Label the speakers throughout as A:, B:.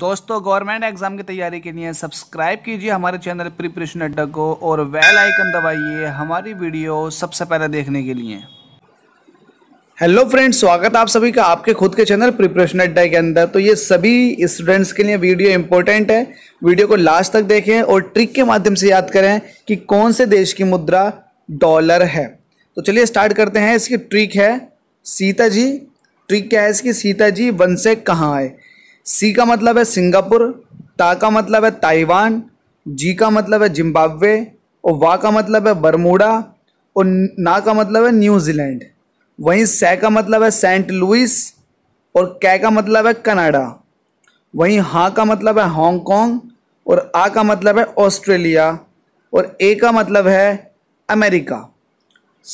A: दोस्तों government exam की तैयारी के लिए सब्सक्राइब कीजिए हमारे चैनल प्रिपरेशन अड्डा को और वेल आइकन दबाइए हमारी वीडियो सबसे पहले देखने के लिए हेलो फ्रेंड्स स्वागत आप सभी का आपके खुद के चैनल प्रिपरेशन अड्डा के अंदर तो ये सभी स्टूडेंट्स के लिए वीडियो इंपॉर्टेंट है वीडियो को लास्ट तक देखें और ट्रिक के माध्यम से याद करें कि कौन से देश की मुद्रा डॉलर है तो चलिए स्टार्ट करते हैं इसकी ट्रिक है सीता जी ट्रिक क्या है इसकी सीता जी वन से कहाँ आए सी का मतलब है सिंगापुर ता का मतलब है ताइवान जी का मतलब है जिम्बाब्वे और वा का मतलब है बरमूडा और ना का मतलब है न्यूजीलैंड वहीं सै का मतलब है सेंट लुइस और कै का मतलब है कनाडा वहीं हाँ का मतलब है हांगकांग और आ का मतलब है ऑस्ट्रेलिया और ए का मतलब है अमेरिका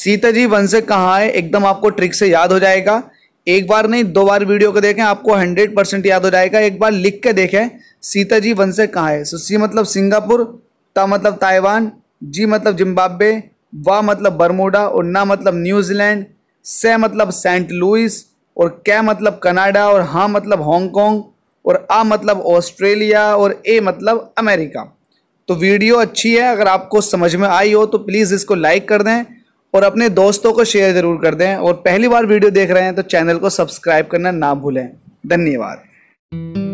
A: सीता जी वन से कहाँ है एकदम आपको ट्रिक से याद हो जाएगा एक बार नहीं दो बार वीडियो को देखें आपको हंड्रेड परसेंट याद हो जाएगा एक बार लिख के देखें सीता जी से कहाँ है सो सी मतलब सिंगापुर ता मतलब ताइवान जी मतलब जिम्बाब्वे वा मतलब बर्मोडा और ना मतलब न्यूजीलैंड से मतलब सेंट लुइस और क्या मतलब कनाडा और हाँ मतलब हांगकॉन्ग और आ मतलब ऑस्ट्रेलिया और ए मतलब अमेरिका तो वीडियो अच्छी है अगर आपको समझ में आई हो तो प्लीज़ इसको लाइक कर दें और अपने दोस्तों को शेयर ज़रूर कर दें और पहली बार वीडियो देख रहे हैं तो चैनल को सब्सक्राइब करना ना भूलें धन्यवाद